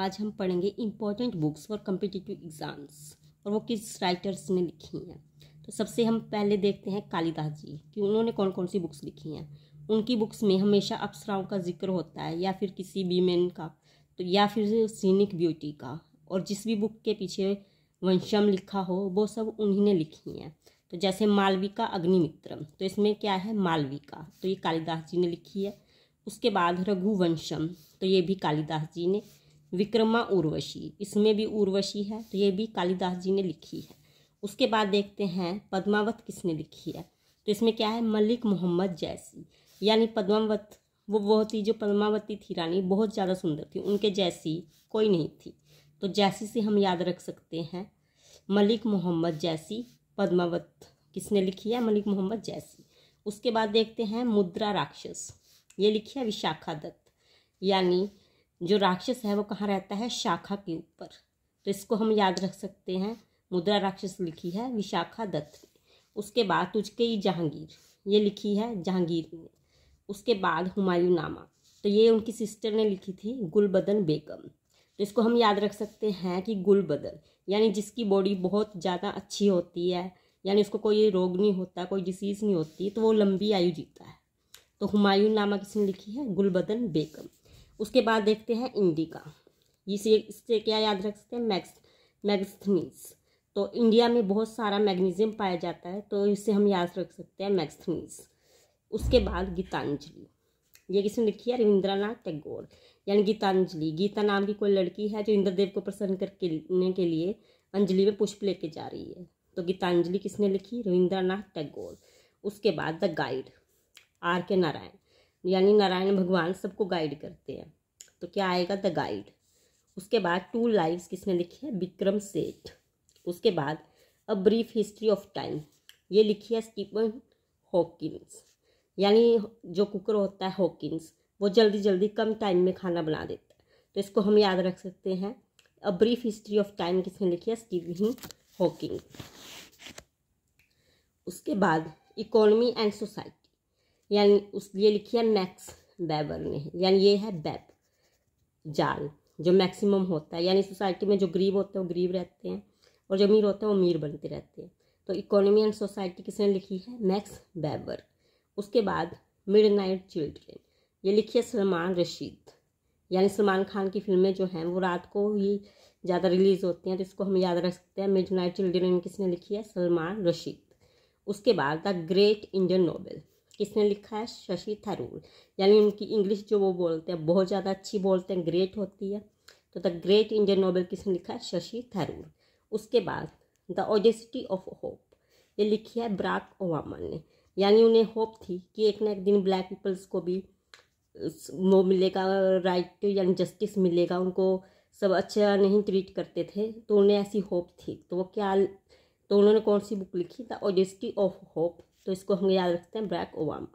आज हम पढ़ेंगे important books for competitive exams और वो किस राइटर्स ने लिखी हैं तो सबसे हम पहले देखते हैं कालिदास जी कि उन्होंने कौन कौन सी बुक्स लिखी हैं उनकी बुक्स में हमेशा अप्सराओं का जिक्र होता है या फिर किसी भी मैन का तो या फिर सीनिक ब्यूटी का और जिस भी बुक के पीछे वंशम लिखा हो वो सब उन्हीं ने लिखी हैं तो जैसे मालविका अग्निमित्र तो इसमें क्या है मालविका तो ये कालिदास जी ने लिखी है उसके बाद रघुवंशम तो ये भी कालिदास जी ने विक्रमा उर्वशी इसमें भी उर्वशी है तो ये भी कालिदास जी ने लिखी है उसके बाद देखते हैं पद्मावत किसने लिखी है तो इसमें क्या है मलिक मोहम्मद जैसी यानी पद्मावत वो वह थी जो पद्मावती थी रानी बहुत ज़्यादा सुंदर थी उनके जैसी कोई नहीं थी तो जैसी से हम याद रख सकते हैं मलिक मोहम्मद जैसी पद्मावत किसने लिखी है मलिक मोहम्मद जैसी उसके बाद देखते हैं मुद्रा राक्षस ये लिखी है विशाखा दत्त यानी जो राक्षस है वो कहाँ रहता है शाखा के ऊपर तो इसको हम याद रख सकते हैं मुद्रा राक्षस लिखी है विशाखा दत्त उसके बाद तुझके जहांगीर ये लिखी है जहांगीर ने उसके बाद हुमायूं नामा तो ये उनकी सिस्टर ने लिखी थी गुलबदन बेगम तो इसको हम याद रख सकते हैं कि गुलबदन यानी जिसकी बॉडी बहुत ज़्यादा अच्छी होती है यानी उसको कोई रोग नहीं होता कोई डिसीज़ नहीं होती तो वो लंबी आयु जीता है तो हुमायूं नामा किसने लिखी है गुलबदन बेगम उसके बाद देखते हैं इंडिका इसे इससे क्या याद रख सकते हैं मैक्स मैगस्थनीस तो इंडिया में बहुत सारा मैग्नीशियम पाया जाता है तो इससे हम याद रख सकते हैं मैग्स्थनीस उसके बाद गीतांजलि ये किसने लिखी है रविंद्रनाथ टैगोर यानी गीतांजलि गीता नाम की कोई लड़की है जो इंद्रदेव को प्रसन्न करने के लिए अंजलि में पुष्प लेके जा रही है तो गीतांजलि किसने लिखी रविंद्रनाथ टैगोर उसके बाद द गाइड आर के नारायण यानी नारायण भगवान सबको गाइड करते हैं तो क्या आएगा द गाइड उसके बाद टू लाइव्स किसने लिखी है विक्रम सेठ उसके बाद a brief history of time ये लिखी है स्टीफन हॉकिंस यानी जो कुकर होता है हॉकिंस वो जल्दी जल्दी कम टाइम में खाना बना देता है तो इसको हम याद रख सकते हैं a brief history of time किसने लिखी है स्टीवन हॉकिंग उसके बाद इकोनॉमी एंड सोसाइटी यानी उस ये लिखी है मैक्स बैबर ने यानी ये है बैब जाल जो मैक्सिमम होता है यानी सोसाइटी में जो गरीब होते हैं वो गरीब रहते हैं और जो अमीर होते हैं वो अमीर बनते रहते हैं तो इकोनॉमी एंड सोसाइटी किसने लिखी है मैक्स बैबर उसके बाद मिड नाइट चिल्ड्रेन ये लिखी है सलमान रशीद यानी सलमान खान की फिल्में जो हैं वो रात को ही ज़्यादा रिलीज़ होती हैं तो इसको हम याद रख सकते हैं मिड नाइट चिल्ड्रेन किसने लिखी है सलमान रशीद उसके बाद द ग्रेट इंडियन नोबेल किसने लिखा है शशि थरूर यानी उनकी इंग्लिश जो वो बोलते हैं बहुत ज़्यादा अच्छी बोलते हैं ग्रेट होती है तो द ग्रेट इंडियन नॉवल किसने लिखा है शशि थरूर उसके बाद द ओजेसिटी ऑफ होप ये लिखी है ब्राक ओवामन ने यानी उन्हें होप थी कि एक ना एक दिन ब्लैक पीपल्स को भी वो मिलेगा राइट यानी जस्टिस मिलेगा उनको सब अच्छा नहीं ट्रीट करते थे तो उन्हें ऐसी होप थी तो वो क्या तो उन्होंने कौन सी बुक लिखी द ओजेसिटी ऑफ होप तो इसको हम याद रखते हैं ब्रैक ओवाम